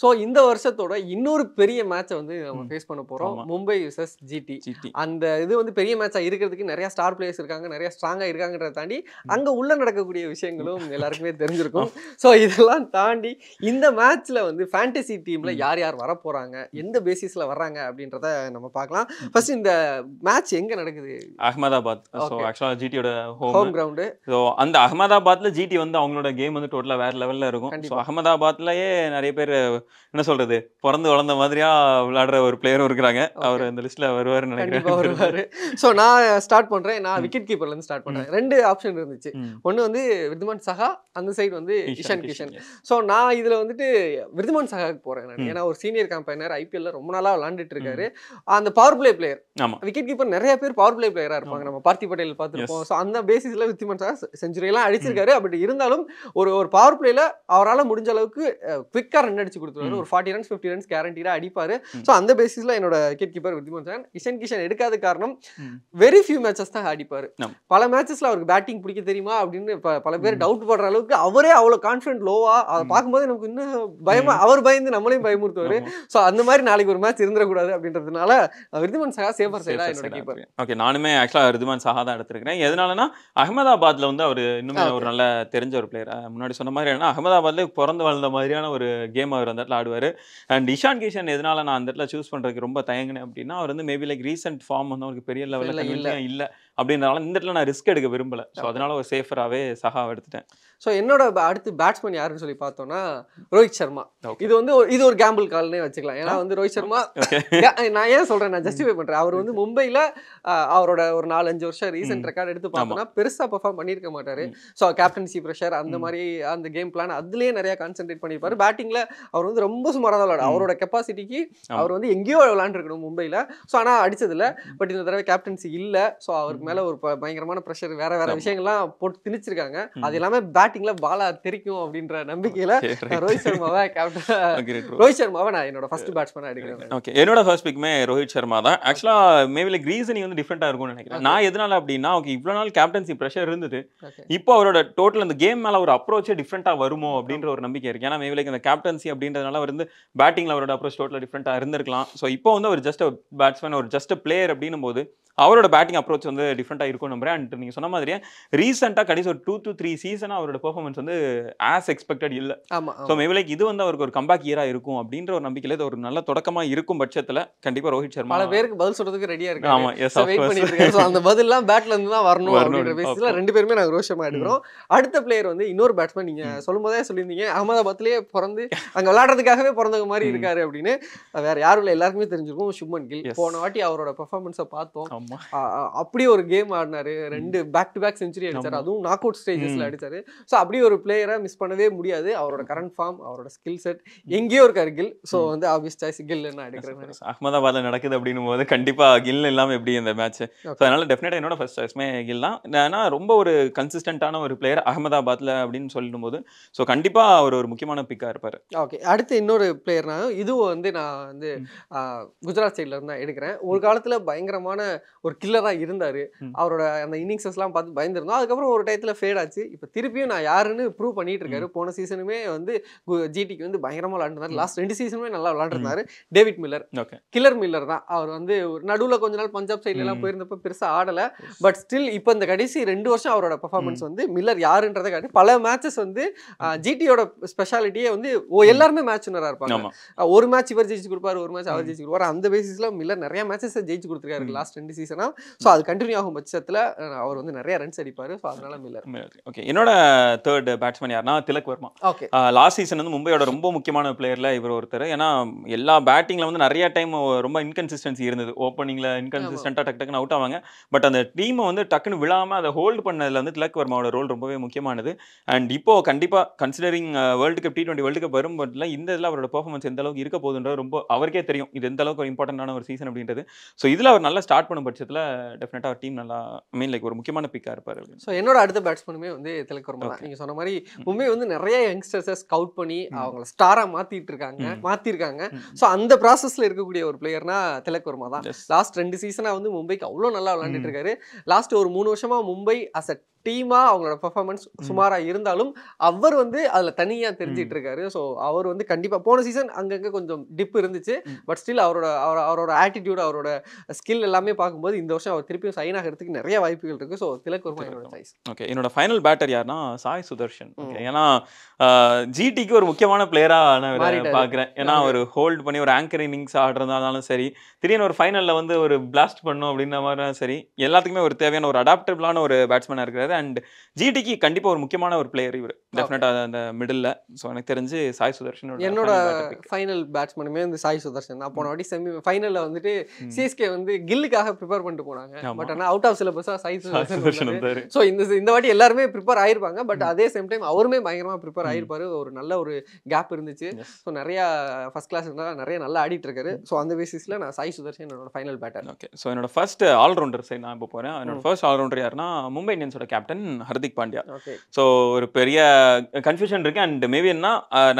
so இந்த வருஷத்தோட இன்னொரு பெரிய மேட்சை வந்து நம்ம ஃபேஸ் பண்ண போகிறோம் மும்பை விசஸ் ஜிடி ஜிடி அந்த இது வந்து பெரிய மேட்சாக இருக்கிறதுக்கு நிறையா ஸ்டார் பிளேயர்ஸ் இருக்காங்க நிறையா ஸ்ட்ராங்காக இருக்காங்கன்றத தாண்டி அங்கே உள்ளே நடக்கக்கூடிய விஷயங்களும் எல்லாருக்குமே தெரிஞ்சிருக்கும் ஸோ இதெல்லாம் தாண்டி இந்த மேட்ச்சில் வந்து ஃபேண்டசி டீமில் யார் யார் வர போகிறாங்க எந்த பேசிஸில் வர்றாங்க அப்படின்றத நம்ம பார்க்கலாம் ஃபர்ஸ்ட் இந்த மேட்ச் எங்கே நடக்குது அகமதாபாத் ஸோ ஆக்சுவலாக ஜிடியோட ஹோம் கிரவுண்டு ஸோ அந்த அகமதாபாத்தில் ஜிடி வந்து அவங்களோட கேம் வந்து டோட்டலாக வேறு லெவலில் இருக்கும் ஸோ அகமதாபாத்லேயே நிறைய பேர் என்ன சொல்றது பிறந்து வளர்ந்த மாதிரியா விளையாடுற ஒரு பிளேயரும் இருக்கிறாங்க அவர் அந்த லிஸ்ட்ல வருவார் நினைக்கிறேன் ஸோ நான் ஸ்டார்ட் பண்றேன் நான் விக்கெட் கீப்பர்ல இருந்து ஸ்டார்ட் பண்றேன் ரெண்டு ஆப்ஷன் இருந்துச்சு ஒன்னு வந்து விருதுமான் சகா அந்த சைடு வந்து இஷான் கிஷன் ஸோ நான் இதுல வந்துட்டு விருதுமான் சகாக்கு போறேன் நான் ஏன்னா ஒரு சீனியர் கம்பெனர் ஐபிஎல்ல ரொம்ப நாளா விளாண்டுட்டு இருக்காரு அந்த power play player wicket keeper நிறைய பேர் பவர் பிளே பிளேயரா இருப்பாங்க நம்ம பார்த்தி பட்டேல் பார்த்துருப்போம் ஸோ அந்த பேசிஸ்ல விருதுமான் சகா செஞ்சுரி எல்லாம் அடிச்சிருக்காரு அப்படி இருந்தாலும் ஒரு ஒரு பவர் பிளேல அவரால் முடிஞ்ச அளவுக்கு குவிக்கா ரன் அடிச்சு கொடுத்து கொடுத்துருவாரு ஒரு ஃபார்ட்டி ரன்ஸ் ஃபிஃப்டி ரன்ஸ் கேரண்டீடா அடிப்பாரு ஸோ அந்த பேசிஸ்ல என்னோட விக்கெட் கீப்பர் வித்மோகன் சரண் கிஷன் கிஷன் எடுக்காத காரணம் வெரி ஃபியூ மேட்சஸ் தான் அடிப்பாரு பல மேட்சஸ்ல அவருக்கு பேட்டிங் பிடிக்க தெரியுமா அப்படின்னு பல பேர் டவுட் படுற அளவுக்கு அவரே அவ்வளோ கான்ஃபிடென்ட் லோவா அதை பார்க்கும்போது நமக்கு இன்னும் பயமா அவர் பயந்து நம்மளையும் பயமுறுத்துவாரு ஸோ அந்த மாதிரி நாளைக்கு ஒரு மேட்ச் இருந்துடக்கூடாது அப்படின்றதுனால விருதுமன் சகா சேஃபர் சைடா என்னோட கீப்பர் ஓகே நானுமே ஆக்சுவலாக விருதுமன் சகா தான் எடுத்துருக்கிறேன் எதனாலனா அகமதாபாத்ல வந்து அவர் இன்னுமே ஒரு நல்ல தெரிஞ்ச ஒரு பிளேயர் முன்னாடி சொன்ன மாதிரி என்னன்னா அகமதாபாத்ல பிறந்து வாழ்ந்த மாதிரியான ஒரு கேம் அவர் வந்தார் இடத்துல ஆடுவார் அண்ட் இஷான் கிஷன் எதனால நான் அந்த இடத்துல சூஸ் பண்ணுறதுக்கு ரொம்ப தயங்கினேன் அப்படின்னா அவர் வந்து மேபி லைக் ரீசெண்ட் ஃபார்ம் வந்து அவருக்கு பெரிய லெவலில் இல்லை அப்படின்றனால இந்த இடத்துல நான் ரிஸ்க் எடுக்க விரும்பல ஸோ அதனால ஒரு சேஃபராகவே சஹாவை எடுத்துட்டேன் ஸோ என்னோட அடுத்து பேட்ஸ்மேன் யாருன்னு சொல்லி பார்த்தோம்னா ரோஹித் சர்மா இது வந்து இது ஒரு கேம்பிள் கால்னே வச்சுக்கலாம் ஏன்னா வந்து ரோஹித் சர்மா நான் ஏன் சொல்கிறேன் நான் ஜஸ்டிஃபை பண்ணுறேன் அவர் வந்து மும்பையில் அவரோட ஒரு நாலு அஞ்சு வருஷம் ரீசெண்ட் ரெக்கார்டு எடுத்து பார்த்தோம்னா பெருசாக பெர்ஃபார்ம் பண்ணியிருக்க மாட்டார் ஸோ கேப்டன்சி ப்ரெஷர் அந்த மாதிரி அந்த கேம் பிளான் அதுலேயே நிறைய கான்சென்ட்ரேட் பண்ணியிருப்பார் பேட்டிங்கில் அவர் வந்து ரொம்ப சுமாராக தான் விளாடும் அவரோட கெப்பாசிட்டிக்கு அவர் வந்து எங்கேயோ விளாண்டுருக்கணும் மும்பையில் ஸோ ஆனால் அடிச்சதில்லை பட் இந்த தடவை கேப்டன்சி இல்லை ஸோ அவர் மேல ஒரு பயங்கரமான ப்ரெஷர் வேற வேற விஷயங்கள்லாம் போட்டு திணிச்சிருக்காங்க அது எல்லாமே பேட்டிங்ல பாலா தெரிக்கும் அப்படின்ற நம்பிக்கையில ரோஹித் சர்மாவை கேப்டன் ரோஹித் சர்மாவை நான் என்னோட ஃபர்ஸ்ட் பேட்ஸ்மேன் எடுக்கிறேன் ஓகே என்னோட ஃபர்ஸ்ட் பிக்மே ரோஹித் சர்மா தான் ஆக்சுவலா மேபி லைக் ரீசனிங் வந்து டிஃப்ரெண்டா இருக்கும்னு நினைக்கிறேன் நான் எதனால அப்படின்னா ஓகே இவ்வளவு நாள் கேப்டன்சி ப்ரெஷர் இருந்தது இப்போ அவரோட டோட்டல் அந்த கேம் மேல ஒரு அப்ரோச்சே டிஃப்ரெண்டா வருமோ அப்படின்ற ஒரு நம்பிக்கை இருக்கு ஏன்னா மேபி லைக் அந்த கேப்டன்சி அப்படின்றதுனால வந்து பேட்டிங்ல அவரோட அப்ரோச் டோட்டல் டிஃப்ரெண்டா இருந்திருக்கலாம் ஸோ இப்போ வந்து அவர் ஜஸ்ட் பேட்ஸ்மேன் ஒரு ஜஸ்ட் பிளேயர் அப்படின்னும் போது அவரோட பேட்டிங் அப்ரோச் வந்து டிஃப்ரெண்ட்டாக இருக்கும் நம்புறேன் அண்ட் நீங்கள் சொன்ன மாதிரியே ரீசெண்டாக கடைசி ஒரு டூ டு த்ரீ சீசனாக அவரோட பெர்ஃபார்மன்ஸ் வந்து ஆஸ் எக்ஸ்பெக்டட் இல்லை ஸோ மேபி இது வந்து அவருக்கு ஒரு கம்பேக் இயராக இருக்கும் அப்படின்ற ஒரு நம்பிக்கையில் இது ஒரு நல்ல தொடக்கமாக இருக்கும் பட்சத்தில் கண்டிப்பாக ரோஹித் சர்மா பல பேருக்கு பதில் சொல்றதுக்கு ரெடியாக இருக்கு ஆமாம் எஸ் ஸோ அந்த பதிலாம் பேட்ல இருந்து தான் வரணும் அப்படின்ற பேசியில் ரெண்டு பேருமே நாங்கள் ரோஷமா எடுக்கிறோம் அடுத்த பிளேயர் வந்து இன்னொரு பேட்ஸ்மேன் நீங்கள் சொல்லும்போதே சொல்லியிருந்தீங்க அகமதாபாத்லேயே பிறந்து அங்கே விளையாடுறதுக்காகவே பிறந்தவங்க மாதிரி இருக்காரு அப்படின்னு வேற யாரும் இல்லை எல்லாருக்குமே தெரிஞ்சிருக்கும் சுப்மன் கில் போன வாட்டி அவரோட பெர்ஃபார்மன்ஸை பார்த்தோம் அப்படி ஒரு ஒரு கேம் ஆடினாரு ரெண்டு பேக் டு பேக் செஞ்சுரி அடித்தார் அதுவும் நாக் அவுட் ஸ்டேஜஸ்ல அடிச்சாரு ஸோ அப்படி ஒரு பிளேயரை மிஸ் பண்ணவே முடியாது அவரோட கரண்ட் ஃபார்ம் அவரோட ஸ்கில் செட் எங்கேயோ இருக்காரு கில் ஸோ வந்து ஆபிஸ் சாய்ஸ் கில் என்ன அடிக்கிறேன் அகமதாபாத்ல நடக்குது அப்படின்னும் போது கண்டிப்பா கில் இல்லாமல் எப்படி இந்த மேட்ச் ஸோ அதனால டெஃபினட்டா என்னோட ஃபர்ஸ்ட் சாய்ஸ்மே கில் தான் ஏன்னா ரொம்ப ஒரு கன்சிஸ்டன்டான ஒரு பிளேயர் அகமதாபாத்ல அப்படின்னு சொல்லும் போது ஸோ கண்டிப்பா அவர் ஒரு முக்கியமான பிக்கா இருப்பாரு ஓகே அடுத்து இன்னொரு பிளேயர்னா இதுவும் வந்து நான் வந்து குஜராத் சைட்ல இருந்து எடுக்கிறேன் ஒரு காலத்துல பயங்கரமான ஒரு கில்லராக இருந்தார் அவரோட அந்த இனிங்ஸஸ்லாம் பார்த்து பயந்துருந்தோம் அதுக்கப்புறம் ஒரு டயத்தில் ஃபேட் ஆச்சு இப்போ திருப்பியும் நான் யாருன்னு ப்ரூவ் பண்ணிட்டு இருக்காரு போன சீசனுமே வந்து ஜிடிக்கு வந்து பயங்கரமாக விளாண்டுருந்தாரு லாஸ்ட் ரெண்டு சீசனுமே நல்லா விளாண்டுருந்தாரு டேவிட் மில்லர் கில்லர் மில்லர் தான் அவர் வந்து நடுவில் கொஞ்ச நாள் பஞ்சாப் சைட்லலாம் போயிருந்தப்போ பெருசாக ஆடலை பட் ஸ்டில் இப்போ இந்த கடைசி ரெண்டு வருஷம் அவரோட பர்ஃபார்மன்ஸ் வந்து மில்லர் யாருன்றதை காட்டி பல மேட்சஸ் வந்து ஜிடியோட ஸ்பெஷாலிட்டியே வந்து எல்லாருமே மேட்ச் வினராக இருப்பாங்க ஒரு மேட்ச் இவர் ஜெயிச்சு கொடுப்பாரு ஒரு மேட்ச் அவர் ஜெயிச்சு கொடுப்பாரு அந்த பேசிஸில் மில்லர் நிறைய மேட்சஸ் ஜெயிச்சு கொடுத்துருக்காரு லாஸ்ட் ரெண்டு சீசனாக ஸோ அது கண்டினியூ ஆகும் பட்சத்தில் அவர் வந்து நிறைய ரன்ஸ் அடிப்பார் ஸோ அதனால மில்லர் ஓகே என்னோட தேர்ட் பேட்ஸ்மேன் யார்னா Tilak Varma okay last season வந்து மும்பையோட ரொம்ப முக்கியமான பிளேயரில் இவர் ஒருத்தர் ஏன்னா எல்லா பேட்டிங்கில் வந்து நிறைய டைம் ரொம்ப இன்கன்சிஸ்டன்சி இருந்தது ஓப்பனிங்கில் இன்கன்சிஸ்டண்ட்டாக டக் டக்குன்னு அவுட் ஆவாங்க பட் அந்த டீமை வந்து டக்குன்னு விழாமல் அதை ஹோல்டு பண்ணதில் வந்து திலக் வர்மாவோட ரோல் ரொம்பவே முக்கியமானது அண்ட் இப்போ கண்டிப்பாக considering world cup T twenty world cup வரும் பட்ல இந்த இதில் அவரோட பர்ஃபார்மன்ஸ் எந்த அளவுக்கு இருக்க போகுதுன்றது ரொம்ப அவருக்கே தெரியும் இது எந்த அளவுக்கு ஒரு இம்பார்ட்டண்டான ஒரு சீசன் அப்படின்றது ஸோ இதில் அவர் நல்லா ஸ்டார்ட் பண்ணும் பட்சத்தில் டெஃபினட்டாக டீம் நல்லா மீன் லைக் ஒரு முக்கியமான பிக்கா இருப்பாரு ஸோ என்னோட அடுத்த பேட்ஸ்மேனுமே வந்து தெலுங்கு ரொம்ப தான் சொன்ன மாதிரி மும்பை வந்து நிறைய யங்ஸ்டர்ஸை ஸ்கவுட் பண்ணி அவங்கள ஸ்டாரா மாத்திட்டு இருக்காங்க மாத்திருக்காங்க ஸோ அந்த ப்ராசஸ்ல இருக்கக்கூடிய ஒரு பிளேயர்னா திலக் வர்மா தான் லாஸ்ட் ரெண்டு சீசனா வந்து மும்பைக்கு அவ்வளோ நல்லா விளாண்டுட்டு இருக்காரு லாஸ்ட் ஒரு மூணு வருஷமா மும்பை அஸ் அ டீமாக அவங்களோட பர்ஃபார்மன்ஸ் சுமாராக இருந்தாலும் அவர் வந்து அதில் தனியாக தெரிஞ்சிட்டு இருக்காரு ஸோ அவர் வந்து கண்டிப்பாக போன சீசன் அங்கங்கே கொஞ்சம் டிப் இருந்துச்சு பட் ஸ்டில் அவரோட அவர் அவரோட ஆட்டிடியூட் அவரோட ஸ்கில் எல்லாமே பார்க்கும்போது இந்த வருஷம் அவர் திருப்பியும் சைன் ஆகிறதுக்கு நிறைய வாய்ப்புகள் இருக்குது ஸோ திலக்கு ஒரு என்னோட சாய்ஸ் ஓகே என்னோட ஃபைனல் பேட்டர் யாருன்னா சாய் சுதர்ஷன் ஏன்னா ஜிடிக்கு ஒரு முக்கியமான பிளேயராக நான் பார்க்குறேன் ஏன்னா ஒரு ஹோல்ட் பண்ணி ஒரு ஆங்கர் இன்னிங்ஸ் ஆடுறதாலும் சரி திடீர்னு ஒரு ஃபைனலில் வந்து ஒரு பிளாஸ்ட் பண்ணும் அப்படின்ற மாதிரி சரி எல்லாத்துக்குமே ஒரு தேவையான ஒரு அடாப்டபிளான ஒரு பேட்ஸ்மேனாக இருக்கிறாரு அண்ட் ஜிடிக்கு கண்டிப்பாக ஒரு முக்கியமான ஒரு பிளேயர் இவர் டெஃபினட்டாக அந்த மிடில் ஸோ எனக்கு தெரிஞ்சு சாய் சுதர்ஷன் என்னோட ஃபைனல் பேட்ஸ்மேனுமே வந்து சாய் சுதர்ஷன் நான் போன வாட்டி செமி ஃபைனலில் வந்துட்டு சிஎஸ்கே வந்து கில்லுக்காக ப்ரிப்பேர் பண்ணிட்டு போனாங்க பட் ஆனால் அவுட் ஆஃப் சிலபஸாக சாய் சுதர்ஷன் ஸோ இந்த இந்த வாட்டி எல்லாருமே ப்ரிப்பேர் ஆயிருப்பாங்க பட் அதே சேம் டைம் அவருமே பயங்கரமாக ப்ரிப்பேர் ஆயிருப்பாரு ஒரு நல்ல ஒரு கேப் இருந்துச்சு ஸோ நிறையா ஃபஸ்ட் கிளாஸ் இருந்தால் நிறைய நல்லா ஆடிட்டு இருக்காரு ஸோ அந்த பேசிஸில் நான் சாய் சுதர்ஷன் என்னோட ஃபைனல் பேட்டர் ஓகே ஸோ என்னோட ஃபர்ஸ்ட் ஆல்ரவுண்டர் சைட் நான் இப்போ போகிறேன் என்னோட ஃபர்ஸ்ட் ஆல்ரவுண்டர் யாருன்னா மும்பை இந்தியன்ஸோட captain captain Hardik Pandya so ஒரு பெரிய கன்ஃபியூஷன் இருக்கு அண்ட் மேபி என்ன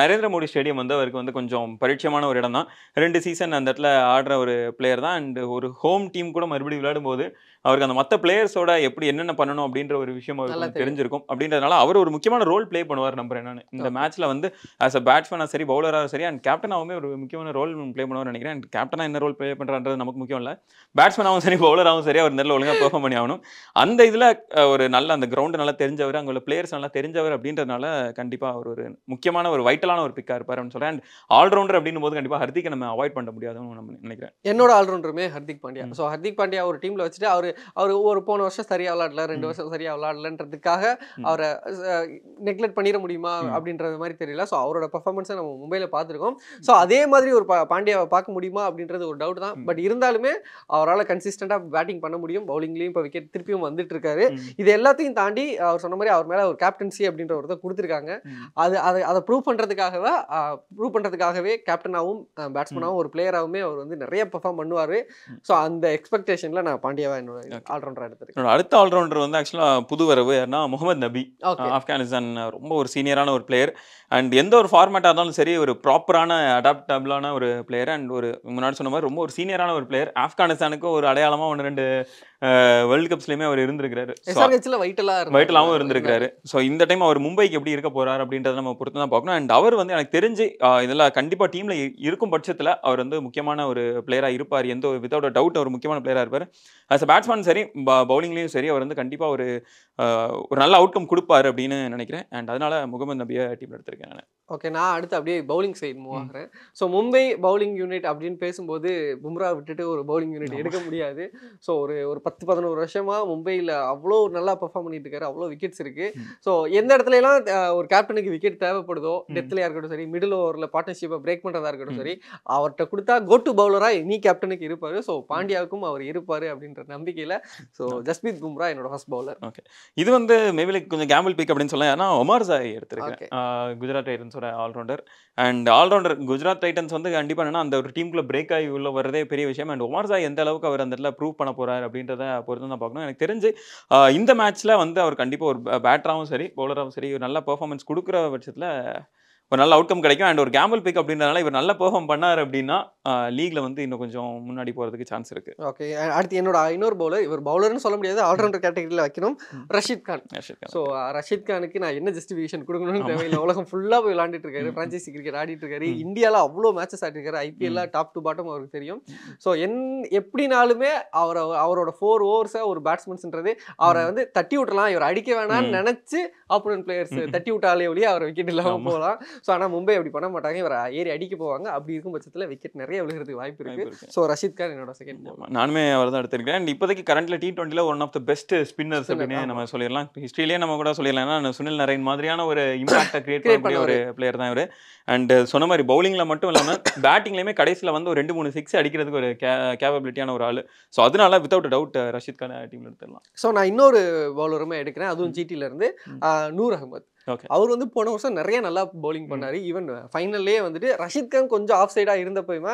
நரேந்திர மோடி ஸ்டேடியம் வந்து அவருக்கு வந்து கொஞ்சம் பரிச்சயமான ஒரு இடம் தான் ரெண்டு சீசன் அந்த இடத்துல ஆடுற ஒரு பிளேயர் தான் அண்ட் ஒரு ஹோம் டீம் கூட மறுபடியும் விளையாடும் போது அவருக்கு அந்த மற்ற பிளேயர்ஸோட எப்படி என்னென்ன பண்ணணும் அப்படின்ற ஒரு விஷயம் அவருக்கு தெரிஞ்சிருக்கும் அப்படின்றதுனால அவர் ஒரு முக்கியமான ரோல் பிளே பண்ணுவார் நம்புறேன் நான் இந்த மேட்ச்ல வந்து ஆஸ் அ பேட்ஸ்மேனாக சரி பவுலராக சரி அண்ட் கேப்டனாகவுமே ஒரு முக்கியமான ரோல் பிளே பண்ணுவார் நினைக்கிறேன் அண்ட் கேப்டனாக என்ன ரோல் பிளே பண்ணுறான்றது நமக்கு முக்கியம் இல்லை பேட்ஸ்மேனாகவும் சரி பவுலராகவும் சரி அவர் நல்ல ஒழுங்காக பெர்ஃபார்ம் பண்ணி ஆகணும் அந்த இதில் ஒரு நல்ல அந்த கிரவுண்டு நல்லா தெரிஞ்சவர் அங்கே உள்ள பிளேயர்ஸ் நல்லா தெரிஞ்சவர் அப்படின்றதுனால கண்டிப்பாக அவர் ஒரு முக்கியமான ஒரு வைட்டலான ஒரு பிக்காக இருப்பார் அப்படின்னு சொல்கிறேன் அண்ட் ஆல்ரவுண்டர் அப்படின்னு போது கண்டிப்பாக ஹர்திக்கை நம்ம அவாய்ட் பண்ண முடியாதுன்னு நம்ம நினைக்கிறேன் என்னோட ஆல்ரவுண்டருமே ஹர்திக் பாண்டியா ஸோ ஹர்திக் பாண்டியா ஒரு டீமில் வச்சுட்டு அவர் அவர் ஒரு போன வருஷம் சரியாக விளாடல ரெண்டு வருஷம் சரியாக விளாடலன்றதுக்காக அவரை நெக்லெக்ட் பண்ணிட முடியுமா அப்படின்றது மாதிரி தெரியல ஸோ அவரோட பர்ஃபார்மன்ஸை நம்ம மும்பையில் பார்த்துருக்கோம் ஸோ அதே மாதிரி ஒரு பாண்டியாவை பார்க்க முடியுமா அப்படின்றது ஒரு டவுட் தான் பட் இருந்தாலுமே அவரால் கன்சிஸ்டண்டாக பேட்டிங் பண்ண முடியும் பவுலிங்லேயும் இப்போ விக்கெட் திருப்பியும் வந்துட்டு இருக்காரு இது எல்லாத்தையும் தாண்டி அவர் சொன்ன மாதிரி அவர் மேலே ஒரு கேப்டன்சி அப்படின்ற ஒருத்தர் கொடுத்துருக்காங்க அது அதை அதை ப்ரூவ் பண்ணுறதுக்காகவே ப்ரூவ் பண்ணுறதுக்காகவே கேப்டனாகவும் பேட்ஸ்மனாகவும் ஒரு பிளேயராகவுமே அவர் வந்து நிறைய பெர்ஃபார்ம் பண்ணுவார் ஸோ அந்த எக்ஸ்பெக்டேஷனில் நான் பாண்டியாவை என்னோட ஆல்ரவுண்டர் எடுத்திருக்கேன் அடுத்த ஆல்ரவுண்டர் வந்து ஆக்சுவலாக புது வரவு ஏன்னா முகமது நபி ஆப்கானிஸ்தான் ரொம்ப ஒரு சீனியரான ஒரு பிளேயர் அண்ட் எந்த ஒரு ஃபார்மேட்டாக இருந்தாலும் சரி ஒரு ப்ராப்பரான அடாப்டபிளான ஒரு பிளேயர் அண்ட் ஒரு முன்னாடி சொன்ன மாதிரி ரொம்ப ஒரு சீனியரான ஒரு பிளேயர் ஆப்கானிஸ்தானுக்கு ஒரு அடையாளமாக ஒன்று ரெண்டு வேர்ல்டு கப்ஸ்லயுமே அவர் இருந்திருக்கிறாரு வைட்டலாகவும் இருந்திருக்கிறாரு ஸோ இந்த டைம் அவர் மும்பைக்கு எப்படி இருக்க போறாரு அப்படின்றத நம்ம பொறுத்து தான் பார்க்கணும் அண்ட் அவர் வந்து எனக்கு தெரிஞ்சு இதெல்லாம் கண்டிப்பாக டீமில் இருக்கும் பட்சத்தில் அவர் வந்து முக்கியமான ஒரு பிளேயராக இருப்பார் எந்த ஒரு வித்தவுட் டவுட் அவர் முக்கியமான பிளேயராக இருப்பார் அஸ் அ பேட்ஸ்மேன் சரி பவுலிங்லேயும் சரி அவர் வந்து கண்டிப்பாக ஒரு ஒரு நல்ல அவுட்கம் கொடுப்பார் அப்படின்னு நினைக்கிறேன் அண்ட் அதனால முகமது நபியை டீம் எடுத்திருக்கேன் நான் ஓகே நான் அடுத்து அப்படியே பவுலிங் சைட் மூவ் ஆகிறேன் ஸோ மும்பை பவுலிங் யூனிட் அப்படின்னு பேசும்போது பும்ரா விட்டுட்டு ஒரு பவுலிங் யூனிட் எடுக்க முடியாது ஸோ ஒரு ஒரு பத்து பதினோரு வருஷமாக மும்பையில் அவ்வளோ நல்லா பெர்ஃபார்ம் பண்ணிட்டு இருக்காரு அவ்வளோ விக்கெட்ஸ் இருக்குது ஸோ எந்த இடத்துலலாம் ஒரு கேப்டனுக்கு விக்கெட் தேவைப்படுதோ டெத்லையாக இருக்கட்டும் சரி மிடில் ஓவரில் பார்ட்னர்ஷிப்பை பிரேக் பண்ணுறதா இருக்கட்டும் சரி அவர்கிட்ட கொடுத்தா கோ டு பவுலராக நீ கேப்டனுக்கு இருப்பார் ஸோ பாண்டியாவுக்கும் அவர் இருப்பார் அப்படின்ற நம்பிக்கையில் ஸோ ஜஸ்பீத் பும்ரா என்னோட ஃபர்ஸ்ட் பவுலர் ஓகே இது வந்து மேபி கொஞ்சம் கேம்பிள் பிக் அப்படின்னு சொல்லலாம் ஏன்னா ஒமார் சாய் எடுத்திருக்கேன் குஜராத் டைட்டன்ஸ் ஒரு allrounder and allrounder Gujarat titans வந்து கண்டிப்பாக என்ன அந்த ஒரு டீமுக்குள்ள பிரேக் ஆகி உள்ள வரதே பெரிய விஷயம் அண்ட் ஒமார் சாய் எந்த அளவுக்கு அவர் அந்த இடத்துல ப்ரூவ் பண்ண போகிறார் அப்படின்றத பொறுத்து தான் பார்க்கணும் எனக்கு தெரிஞ்சு இந்த மேட்ச்சில் வந்து அவர் கண்டிப்பாக ஒரு பேட்டராகவும் சரி பவுலராகவும் சரி ஒரு நல்ல பர்ஃபார்மன்ஸ் கொடுக்குற பட்சத்தில் ஒரு நல்ல அவுட்கம் கிடைக்கும் அண்ட் ஒரு கேம்பிள் பிக் அப்படின்றனால இவர் நல்ல பெர்ஃபார்ம் பண்ணார் அப்படின்னா லீக்ல வந்து இன்னும் கொஞ்சம் முன்னாடி போகிறதுக்கு சான்ஸ் இருக்கு ஓகே அடுத்து என்னோட இன்னொரு பவுலர் இவர் பவுலர்னு சொல்ல முடியாது ஆல்ரவுண்டர் கேட்டகரியில் வைக்கணும் ரஷீத் கான் ரஷித் கான் ஸோ ரஷீத் கானுக்கு நான் என்ன ஜஸ்டிஃபிகேஷன் கொடுக்கணும்னு தேவையில்லை உலகம் ஃபுல்லாக போய் விளாண்டுட்டு இருக்காரு ஃப்ரான்ச்சைசி கிரிக்கெட் ஆடிட்டு இருக்காரு இந்தியாவில் அவ்வளோ மேட்சஸ் ஆடிருக்காரு ஐபிஎல்ல டாப் டு பாட்டம் அவருக்கு தெரியும் ஸோ என் எப்படினாலுமே அவர் அவரோட ஃபோர் ஓவர்ஸை ஒரு பேட்ஸ்மேன்ஸ்ன்றது அவரை வந்து தட்டி விட்டுலாம் இவர் அடிக்க வேணாம்னு நினச்சி ஆப்போனன்ட் பிளேயர்ஸ் தட்டி விட்டாலே ஒழிய அவர் விக்கெட் இல்லாமல் போகலாம் ஸோ ஆனால் மும்பை அப்படி பண்ண மாட்டாங்க இவர் ஏறி அடிக்க போவாங்க அப்படி இருக்கும் பட்சத்தில் விக்கெட் நிறைய விழுகிறதுக்கு வாய்ப்பு இருக்கு ஸோ ரஷித் கான் என்னோட செகண்ட் நானுமே அவர் தான் எடுத்திருக்கேன் அண்ட் இப்போதைக்கு கரண்ட்ல டி டுவெண்ட்டியில் one of the best spinners அப்படின்னு நம்ம சொல்லிடலாம் ஹிஸ்ட்ரியிலேயே நம்ம கூட சொல்லிடலாம் ஏன்னா சுனில் நரேன் மாதிரியான ஒரு இம்பாக்டை கிரியேட் பண்ணக்கூடிய ஒரு பிளேயர் தான் இவர் அண்ட் uh, சொன்ன மாதிரி பவுலிங்கில் மட்டும் இல்லாமல் பேட்டிங்லேயுமே கடைசியில் வந்து ஒரு ரெண்டு மூணு சிக்ஸ் அடிக்கிறதுக்கு ஒரு கே கேபபிலிட்டியான ஒரு ஆள் ஸோ அதனால வித்தவுட் டவுட் ரஷித் கான டீம் எடுத்துடலாம் ஸோ நான் இன்னொரு பவுலருமே எடுக்கிறேன் அதுவும் ஜிடியிலேருந்து நூறு அகமது அவர் வந்து போன வருஷம் நிறைய நல்லா பவுலிங் பண்ணாரு ஈவன் ஃபைனல்லே uh, வந்துட்டு ரஷித் கான் கொஞ்சம் ஆஃப் சைடாக இருந்தப்பயுமே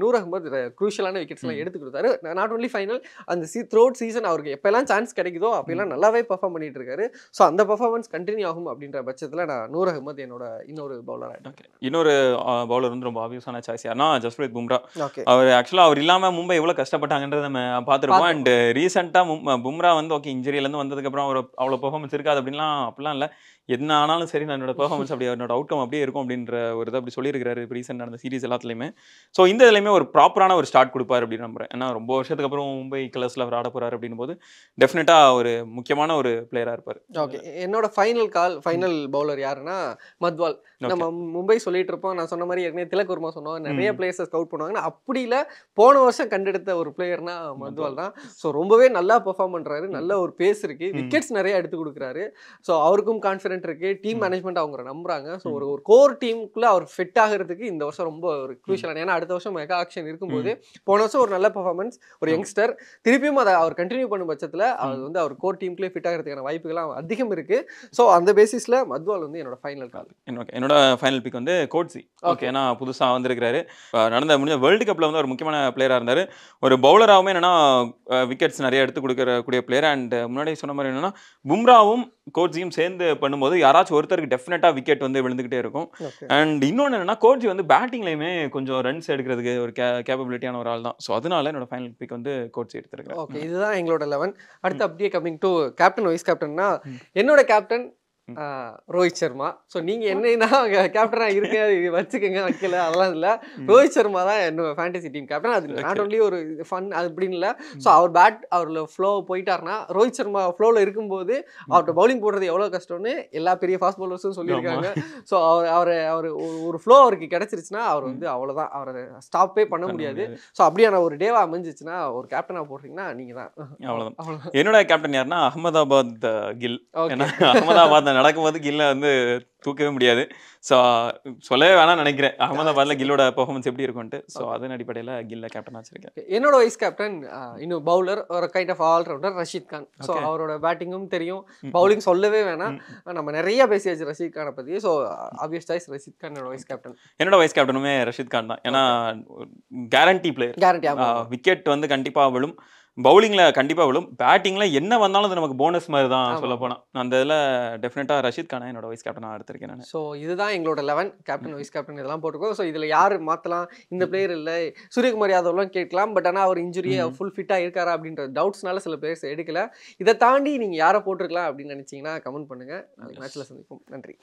நூர் அகமது குரூஷியலான விக்கெட்ஸ் எல்லாம் எடுத்து கொடுத்தாரு நாட் ஒன்லி ஃபைனல் அந்த சி த்ரோட் சீசன் அவருக்கு எப்பெல்லாம் சான்ஸ் கிடைக்குதோ அப்பெல்லாம் நல்லாவே பர்ஃபார்ம் பண்ணிட்டு இருக்காரு ஸோ அந்த பர்ஃபார்மன்ஸ் கண்டினியூ ஆகும் அப்படின்ற பட்சத்தில் நான் நூர் அகமது என்னோட இன்னொரு பவுலர் ஆகிட்டேன் இன்னொரு பவுலர் வந்து ரொம்ப ஆபியஸான சாய்ஸ் யார்னா ஜஸ்பிரீத் பும்ரா அவர் ஆக்சுவலாக அவர் இல்லாமல் மும்பை எவ்வளோ கஷ்டப்பட்டாங்கன்றத நம்ம பார்த்துருப்போம் அண்ட் ரீசெண்டாக பும்ரா வந்து ஓகே இன்ஜுரியிலேருந்து வந்ததுக்கப்புறம் அவர் அவ்வளோ பர்ஃபார்மன்ஸ் இருக்காது அப்படின்லாம் அப்படிலாம் இல்லை என்ன ஆனாலும் சரி நான் என்னோட பெர்ஃபார்மன்ஸ் அப்படி என்னோட அவுட்கம் அப்படியே இருக்கும் அப்படின்ற ஒரு இதை அப்படி சொல்லியிருக்காரு இப்போ ரீசெண்ட் நடந்த சீரிஸ் எல்லாத்துலேயுமே ஸோ இந்த இதுலையுமே ஒரு ப்ராப்பரான ஒரு ஸ்டார்ட் கொடுப்பார் அப்படின்னு நம்புறேன் ஏன்னா ரொம்ப வருஷத்துக்கு அப்புறம் மும்பை கலர்ஸில் அவர் ஆட போகிறார் அப்படின் போது டெஃபினட்டாக ஒரு முக்கியமான ஒரு பிளேயராக இருப்பார் ஓகே என்னோட ஃபைனல் கால் ஃபைனல் பவுலர் யாருன்னா மத்வால் நம்ம மும்பை சொல்லிட்டு இருப்போம் நான் சொன்ன மாதிரி ஏற்கனவே திலக்குருமா சொன்னோம் நிறைய பிளேயர்ஸ் ஸ்கவுட் பண்ணுவாங்கன்னா அப்படி இல்லை போன வருஷம் கண்டெடுத்த ஒரு பிளேயர்னா மத்வால் தான் ஸோ ரொம்பவே நல்லா பெர்ஃபார்ம் பண்ணுறாரு நல்ல ஒரு பேஸ் இருக்குது விக்கெட்ஸ் நிறைய எடுத்து கொடுக்குறாரு ஸோ அவருக்கும் கான்ஃபிடன்ஸ் மேனேஜ்மெண்ட் இருக்கு டீம் மேனேஜ்மெண்ட் அவங்க நம்புறாங்க ஸோ ஒரு ஒரு கோர் டீமுக்குள்ள அவர் ஃபிட் ஆகிறதுக்கு இந்த வருஷம் ரொம்ப ஒரு குரூஷியலான ஏன்னா அடுத்த வருஷம் மெகா ஆக்ஷன் இருக்கும்போது போன வருஷம் ஒரு நல்ல பர்ஃபார்மன்ஸ் ஒரு யங்ஸ்டர் திருப்பியும் அதை அவர் கண்டினியூ பண்ணும் பட்சத்தில் அது வந்து அவர் கோர் டீமுக்குள்ளே ஃபிட் ஆகிறதுக்கான வாய்ப்புகள்லாம் அதிகம் இருக்கு ஸோ அந்த பேசிஸில் மத்வால் வந்து என்னோட ஃபைனல் கால் என்னோட ஃபைனல் பிக் வந்து கோட்ஸி ஓகே ஏன்னா புதுசாக வந்திருக்கிறாரு நடந்த முடிஞ்ச வேர்ல்டு கப்பில் வந்து ஒரு முக்கியமான பிளேயராக இருந்தார் ஒரு பவுலராகவும் என்னென்னா விக்கெட்ஸ் நிறைய எடுத்து கொடுக்கக்கூடிய பிளேயர் அண்ட் முன்னாடி சொன்ன மாதிரி என்னென்னா பும்ராவும் கோட்ஸியும் சேர்ந்து பண்ணும்போது போது யாராச்சும் ஒருத்தருக்கு டெஃபினட்டாக விக்கெட் வந்து விழுந்துகிட்டே இருக்கும் அண்ட் இன்னொன்று என்னன்னா கோட்ஜி வந்து பேட்டிங்லையுமே கொஞ்சம் ரன்ஸ் எடுக்கிறதுக்கு ஒரு கே ஒரு ஆள் தான் ஸோ அதனால என்னோட ஃபைனல் பிக் வந்து கோட்ஜி எடுத்திருக்கேன் ஓகே இதுதான் எங்களோட லெவன் அடுத்து அப்படியே கம்மிங் டு கேப்டன் வைஸ் கேப்டன்னா என்னோட கேப்டன் ரோஹித் சர்மா ஸோ நீங்கள் என்னன்னா கேப்டனாக இருக்க இது வச்சுக்கோங்க வைக்கல அதெல்லாம் இல்லை ரோஹித் சர்மா தான் என்னோட ஃபேண்டசி டீம் கேப்டன் அது நாட் ஒன்லி ஒரு ஃபன் அது அப்படின்னு இல்லை ஸோ அவர் பேட் அவரில் ஃப்ளோ போயிட்டார்னா ரோஹித் சர்மா ஃப்ளோவில் இருக்கும்போது அவர்கிட்ட பவுலிங் போடுறது எவ்வளோ கஷ்டம்னு எல்லா பெரிய ஃபாஸ்ட் பவுலர்ஸும் சொல்லியிருக்காங்க ஸோ அவர் அவர் அவர் ஒரு ஃப்ளோ அவருக்கு கிடச்சிருச்சுன்னா அவர் வந்து அவ்வளோதான் அவரை ஸ்டாப்பே பண்ண முடியாது ஸோ அப்படியான ஒரு டேவாக அமைஞ்சிச்சுன்னா ஒரு கேப்டனாக போடுறீங்கன்னா நீங்கள் தான் அவ்வளோதான் என்னோட கேப்டன் யாருன்னா அகமதாபாத் கில் அகமதாபாத் நடக்கும்போது கில்லை வந்து தூக்கவே முடியாது ஸோ சொல்லவே வேணாம் நினைக்கிறேன் அகமதாபாத்தில் கில்லோட பெர்ஃபார்மன்ஸ் எப்படி இருக்கும்ட்டு ஸோ அதன் அடிப்படையில் கில்ல கேப்டன் வச்சிருக்கேன் என்னோட வைஸ் கேப்டன் இன்னும் பவுலர் ஒரு kind of allrounder Rashid Khan so அவரோட பேட்டிங்கும் தெரியும் பவுலிங் சொல்லவே வேணாம் நம்ம நிறைய பேசியாச்சு ரஷீத் கானை பற்றி so obvious choice Rashid Khan என்னோட வைஸ் கேப்டன் என்னோட வைஸ் கேப்டனுமே ரஷீத் கான் தான் ஏன்னா கேரண்டி பிளேயர் கேரண்டி விக்கெட் வந்து கண்டிப்பாக விழும் பவுலிங்கில் கண்டிப்பாக விழும் பேட்டிங்கில் என்ன வந்தாலும் அது நமக்கு போனஸ் மாதிரி தான் சொல்ல போனால் அந்த இதில் டெஃபினட்டாக ரஷித் கானா என்னோட வைஸ் கேப்டனாக எடுத்திருக்கேன் நான் ஸோ இதுதான் எங்களோட லெவன் கேப்டன் வைஸ் கேப்டன் இதெல்லாம் போட்டுருக்கோம் ஸோ இதில் யார் மாற்றலாம் இந்த பிளேயர் இல்லை சூரியகுமார் யாதவ்லாம் கேட்கலாம் பட் ஆனால் அவர் இன்ஜுரியை ஃபுல் ஃபிட்டாக இருக்காரா அப்படின்ற டவுட்ஸ்னால சில பிளேயர்ஸ் எடுக்கல இதை தாண்டி நீங்கள் யாரை போட்டிருக்கலாம் அப்படின்னு நினச்சிங்கன்னா கமெண்ட் பண்ணுங்கள் நாளைக்கு மேட்ச்சில் சந்திப்போம் நன்றி